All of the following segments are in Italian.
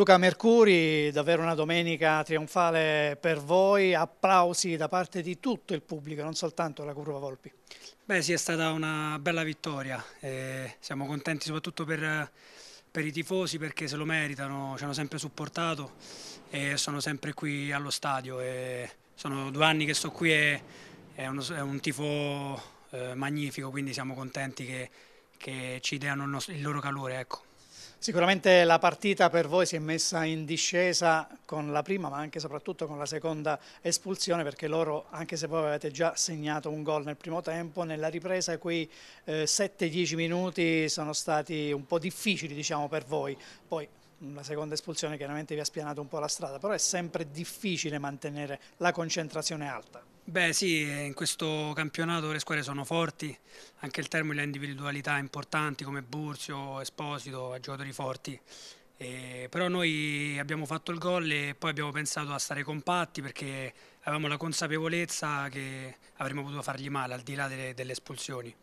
Luca Mercuri, davvero una domenica trionfale per voi, applausi da parte di tutto il pubblico, non soltanto la Curva Volpi. Beh sì, è stata una bella vittoria, eh, siamo contenti soprattutto per, per, i tifosi perché se lo meritano, ci hanno sempre supportato e sono sempre qui allo stadio. sono due anni che sto qui e è, uno, è un tifo eh, magnifico, quindi siamo contenti che, che ci diano il, il loro calore. Ecco. Sicuramente la partita per voi si è messa in discesa con la prima ma anche e soprattutto con la seconda espulsione perché loro anche se voi avete già segnato un gol nel primo tempo nella ripresa quei eh, 7-10 minuti sono stati un po' difficili diciamo per voi poi la seconda espulsione chiaramente vi ha spianato un po' la strada però è sempre difficile mantenere la concentrazione alta Beh sì, in questo campionato le squadre sono forti, anche il termine ha individualità importanti come Burzio, Esposito, giocatori forti. Eh, però noi abbiamo fatto il gol e poi abbiamo pensato a stare compatti perché avevamo la consapevolezza che avremmo potuto fargli male al di là delle, delle espulsioni.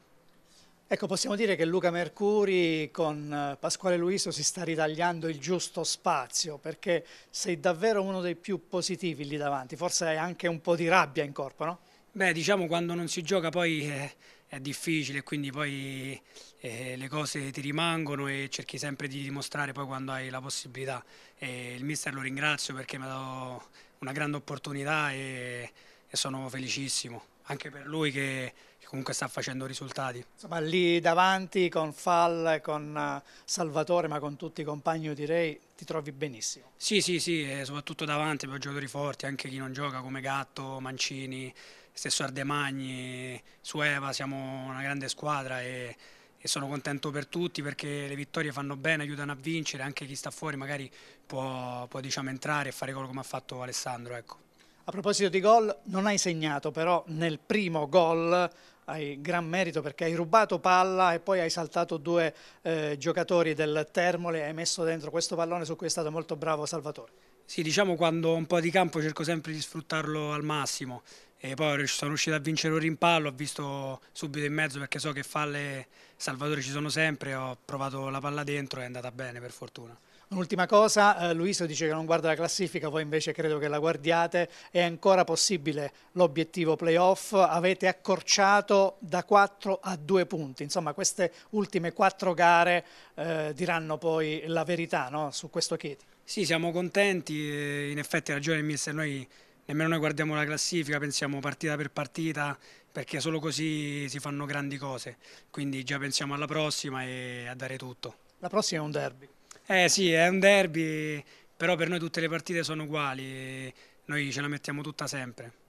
Ecco, possiamo dire che Luca Mercuri con eh, Pasquale Luiso si sta ritagliando il giusto spazio perché sei davvero uno dei più positivi lì davanti, forse hai anche un po' di rabbia in corpo, no? Beh, diciamo quando non si gioca poi è, eh, è difficile, quindi poi eh, le cose ti rimangono e cerchi sempre di dimostrare poi quando hai la possibilità. E il mister lo ringrazio perché mi ha dato una grande opportunità e, e sono felicissimo anche per lui che comunque sta facendo risultati. Insomma, lì davanti con Fall, con eh, Salvatore, ma con tutti i compagni direi ti trovi benissimo. Sì, sì, sì, eh, soprattutto davanti per giocatori forti, anche chi non gioca come Gatto, Mancini, stesso Ardemagni, Sueva, siamo una grande squadra e, e sono contento per tutti perché le vittorie fanno bene, aiutano a vincere, anche chi sta fuori magari può, può diciamo, entrare e fare quello come ha fatto Alessandro. Ecco. A proposito di gol, non hai segnato, però nel primo gol hai gran merito perché hai rubato palla e poi hai saltato due eh, giocatori del Termole e hai messo dentro questo pallone su cui è stato molto bravo Salvatore. Sì, diciamo quando ho un po' di campo cerco sempre di sfruttarlo al massimo e poi sono riuscito a vincere un rimpallo, ho visto subito in mezzo perché so che falle Salvatore ci sono sempre, ho provato la palla dentro e è andata bene per fortuna. Un'ultima cosa, eh, Luiso dice che non guarda la classifica, voi invece credo che la guardiate, è ancora possibile l'obiettivo playoff, avete accorciato da 4 a 2 punti, insomma queste ultime 4 gare eh, diranno poi la verità no? su questo Chieti. Sì, siamo contenti, eh, in effetti ha ragione il mister, noi nemmeno noi guardiamo la classifica, pensiamo partita per partita, perché solo così si fanno grandi cose, quindi già pensiamo alla prossima e a dare tutto. La prossima è un derby. Eh sì, è un derby, però per noi tutte le partite sono uguali, noi ce la mettiamo tutta sempre.